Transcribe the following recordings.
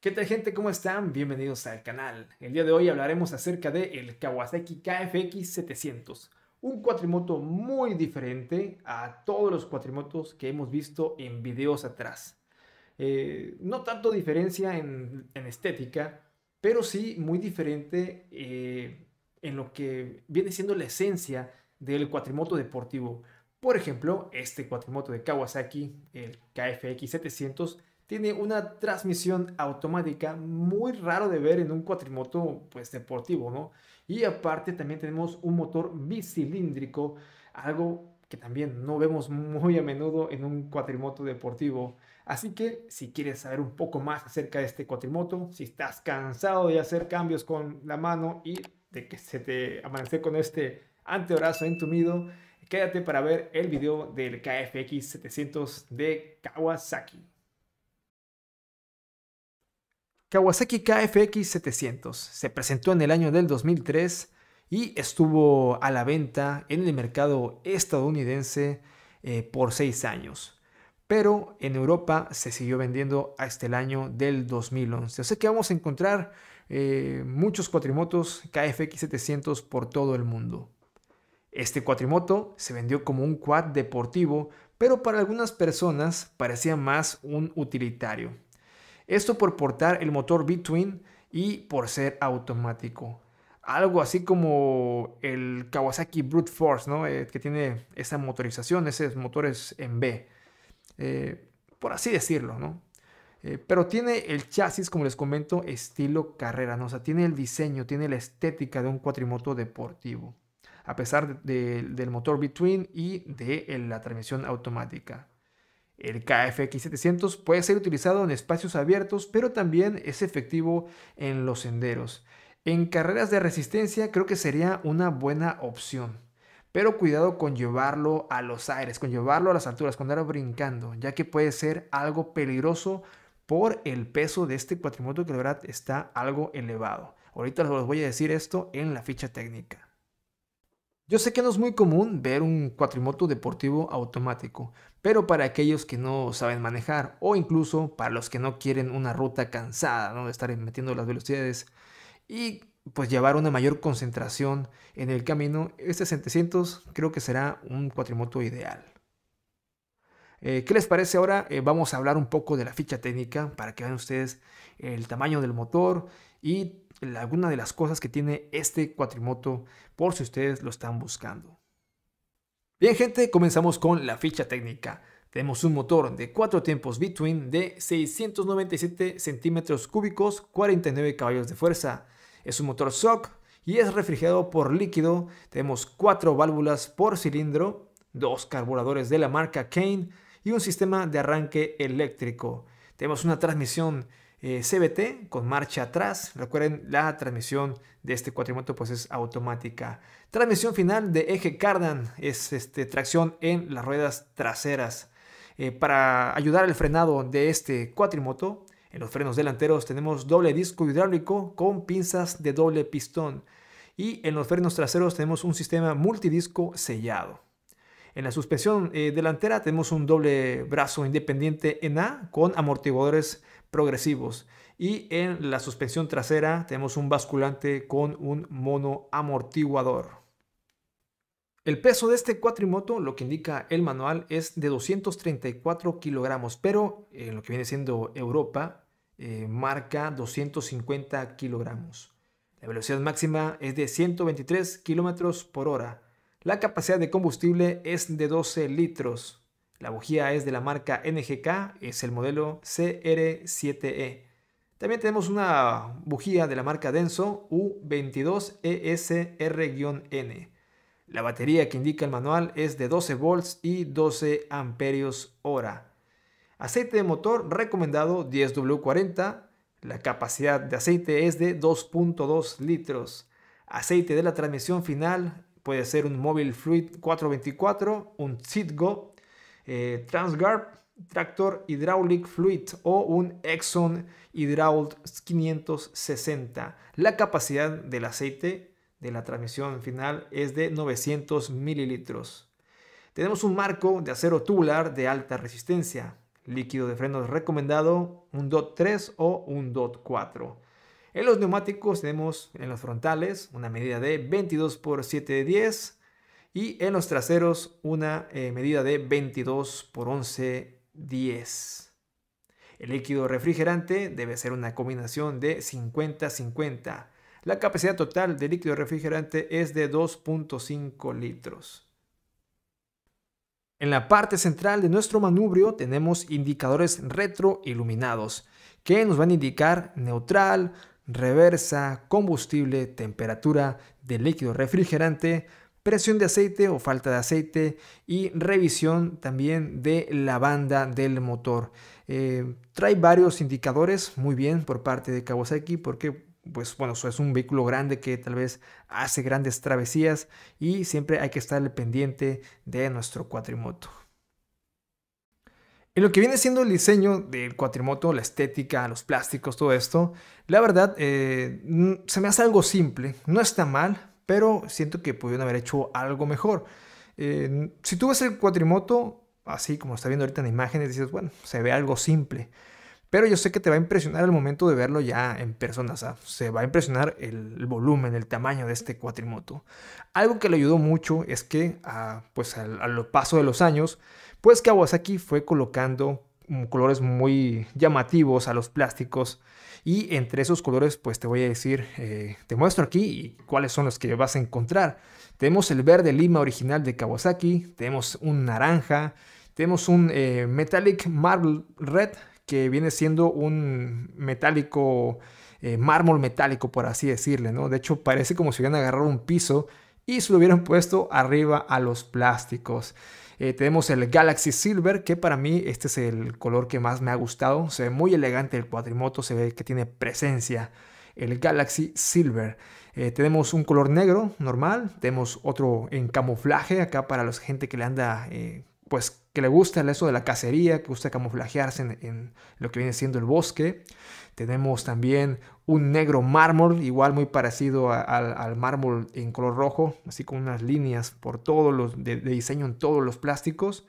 ¿Qué tal gente? ¿Cómo están? Bienvenidos al canal. El día de hoy hablaremos acerca del el Kawasaki KFX 700, un cuatrimoto muy diferente a todos los cuatrimotos que hemos visto en videos atrás. Eh, no tanto diferencia en, estética, pero sí muy diferente eh, en lo que viene siendo la esencia del cuatrimoto deportivo. Por ejemplo, este cuatrimoto de Kawasaki, el KFX 700, tiene una transmisión automática muy raro de ver en un cuatrimoto pues, deportivo, ¿no? Y aparte también tenemos un motor bicilíndrico, algo que también no vemos muy a menudo en un cuatrimoto deportivo. Así que si quieres saber un poco más acerca de este cuatrimoto, si estás cansado de hacer cambios con la mano y de que se te amanece con este ante entumido. Quédate para ver el video del KFX 700 de Kawasaki. Kawasaki KFX 700 se presentó en el año del 2003 y estuvo a la venta en el mercado estadounidense eh, por 6 años. Pero en Europa se siguió vendiendo hasta el año del 2011. Así que vamos a encontrar eh, muchos cuatrimotos KFX 700 por todo el mundo. Este cuatrimoto se vendió como un quad deportivo, pero para algunas personas parecía más un utilitario. Esto por portar el motor B-Twin y por ser automático. Algo así como el Kawasaki Brute Force, eh, que tiene esa motorización, esos motores en B, eh, por así decirlo. ¿no? Eh, pero tiene el chasis, como les comento, estilo carrera, ¿no? o sea, tiene el diseño, tiene la estética de un cuatrimoto deportivo a pesar del motor Between y de eh, la transmisión automática. El KFX700 puede ser utilizado en espacios abiertos, pero también es efectivo en los senderos. En carreras de resistencia creo que sería una buena opción. Pero cuidado con llevarlo a los aires, con llevarlo a las alturas, con andar brincando, ya que puede ser algo peligroso por el peso de este cuatrimoto que la verdad está algo elevado. Ahorita les voy a decir esto en la ficha técnica. Yo sé que no es muy común ver un cuatrimoto deportivo automático, pero para aquellos que no saben manejar o incluso para los que no quieren una ruta cansada ¿no? de estar metiendo las velocidades y pues llevar una mayor concentración en el camino, este 700 creo que será un cuatrimoto ideal. Eh, ¿Qué les parece ahora? Eh, vamos a hablar un poco de la ficha técnica para que vean ustedes el tamaño del motor y algunas de las cosas que tiene este cuatrimoto por si ustedes lo están buscando. Bien gente, comenzamos con la ficha técnica. Tenemos un motor de cuatro tiempos V-Twin de 697 centímetros cúbicos, 49 caballos de fuerza. Es un motor SOC y es refrigerado por líquido. Tenemos cuatro válvulas por cilindro, dos carburadores de la marca Kane, y un sistema de arranque eléctrico. Tenemos una transmisión eh, CVT CBT con marcha atrás. Recuerden, la transmisión de este cuatrimoto pues es automática. Transmisión final de eje Cardan es este, tracción en las ruedas traseras. Eh, para ayudar al frenado de este cuatrimoto, en los frenos delanteros tenemos doble disco hidráulico con pinzas de doble pistón. Y en los frenos traseros tenemos un sistema multidisco sellado. En la suspensión eh, delantera tenemos un doble brazo independiente en A con amortiguadores progresivos. Y en la suspensión trasera tenemos un basculante con un mono amortiguador. El peso de este cuatrimoto, lo que indica el manual, es de 234 kilogramos, pero en eh, lo que viene siendo Europa, eh, marca 250 kilogramos. La velocidad máxima es de 123 kilómetros por hora. La capacidad de combustible es de 12 litros. La bujía es de la marca NGK, es el modelo CR7E. E. También tenemos una bujía de la marca Denso U22ESR-N. E la batería que indica el manual es de 12 volts y 12 amperios hora. Aceite de motor recomendado 10W40. La capacidad de aceite es de 2.2 litros. Aceite de la transmisión final puede ser un Móvil Fluid 424, un Citgo, eh, Transgarp Tractor Hydraulic Fluid o un Exxon Hydrault 560. La capacidad del aceite de la transmisión final es de 900 mililitros. Tenemos un marco de acero tubular de alta resistencia, líquido de frenos recomendado, un DOT 3 o un DOT 4. En los neumáticos tenemos en los frontales una medida de 22 por 7 de 10 y en los traseros una eh, medida de 22 por 11 10. El líquido refrigerante debe ser una combinación de 50-50. La capacidad total del líquido refrigerante es de 2.5 litros. En la parte central de nuestro manubrio tenemos indicadores retroiluminados que nos van a indicar neutral, reversa, combustible, temperatura del líquido refrigerante, presión de aceite o falta de aceite y revisión también de la banda del motor. Eh, trae varios indicadores, muy bien por parte de Kawasaki, porque pues bueno, es un vehículo grande que tal vez hace grandes travesías y siempre hay que estar pendiente de nuestro cuatrimoto. En lo que viene siendo el diseño del cuatrimoto, la estética, los plásticos, todo esto, la verdad eh, se me hace algo simple, no está mal, pero siento que pudieron haber hecho algo mejor. Eh, si tú ves el cuatrimoto así como está viendo ahorita en imágenes, dices, bueno, se ve algo simple. Pero yo sé que te va a impresionar el momento de verlo ya en persona. se va a impresionar el, volumen, el tamaño de este cuatrimoto. Algo que le ayudó mucho es que, ah, pues al, paso de los años, pues Kawasaki fue colocando mm, colores muy llamativos a los plásticos. Y entre esos colores, pues te voy a decir, eh, te muestro aquí cuáles son los que vas a encontrar. Tenemos el verde lima original de Kawasaki, tenemos un naranja, tenemos un eh, metallic marble red que viene siendo un metálico, eh, mármol metálico, por así decirle, ¿no? De hecho, parece como si hubieran agarrado un piso y se lo hubieran puesto arriba a los plásticos. Eh, tenemos el Galaxy Silver, que para mí este es el color que más me ha gustado. Se ve muy elegante el cuadrimoto, se ve que tiene presencia. El Galaxy Silver. Eh, tenemos un color negro normal, tenemos otro en camuflaje acá para la gente que le anda pues que le gusta el eso de la cacería, que gusta camuflajearse en, lo que viene siendo el bosque. Tenemos también un negro mármol, igual muy parecido al mármol en color rojo, así con unas líneas por todos los de, diseño en todos los plásticos.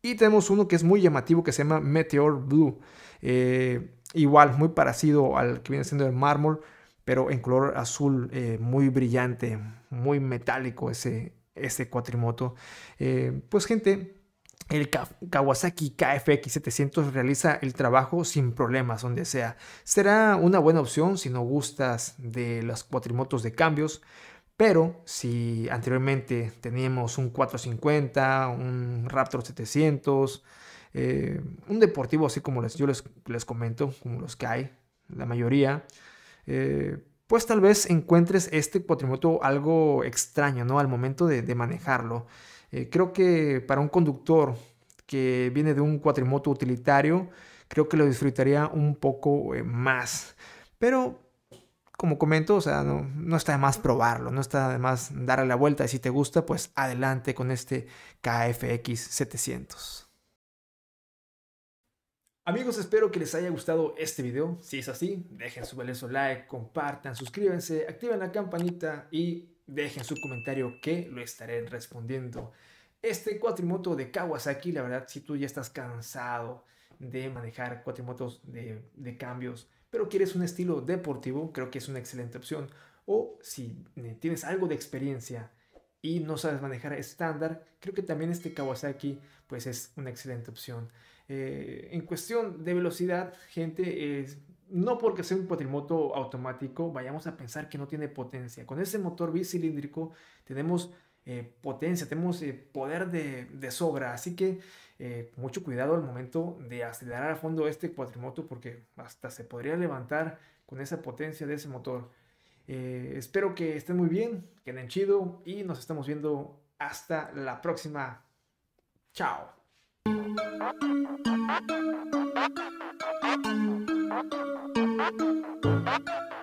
Y tenemos uno que es muy llamativo que se llama Meteor Blue. Eh, igual, muy parecido al que viene siendo el mármol, pero en color azul eh, muy brillante, muy metálico ese, ese cuatrimoto. Eh, pues gente, el Kawasaki KFX 700 realiza el trabajo sin problemas donde sea. Será una buena opción si no gustas de los cuatrimotos de cambios, pero si anteriormente teníamos un 450, un Raptor 700, eh, un deportivo así como les, yo les, comento, como los que hay, la mayoría, eh, pues tal vez encuentres este cuatrimoto algo extraño, ¿no? Al momento de manejarlo. Eh, creo que para un conductor que viene de un cuatrimoto utilitario, creo que lo disfrutaría un poco eh, más. Pero, como comento, sea, no, está de más probarlo, no está de más darle la vuelta. Y si te gusta, pues adelante con este KFX 700. Amigos, espero que les haya gustado este video. Si es así, dejen su valioso like, compartan, suscríbanse, activen la campanita y dejen su comentario que lo estaré respondiendo. Este cuatrimoto de Kawasaki, la verdad, si tú ya estás cansado de manejar cuatrimotos de, cambios, pero quieres un estilo deportivo, creo que es una excelente opción. O si eh, tienes algo de experiencia y no sabes manejar estándar, creo que también este Kawasaki pues es una excelente opción. Eh, en cuestión de velocidad, gente, es no porque sea un cuatrimoto automático vayamos a pensar que no tiene potencia. Con ese motor bicilíndrico tenemos eh, potencia, tenemos eh, poder de, sobra. Así que eh, mucho cuidado al momento de acelerar a fondo este cuatrimoto porque hasta se podría levantar con esa potencia de ese motor. espero que estén muy bien, que queden chido y nos estamos viendo hasta la próxima. Chao. Thank you.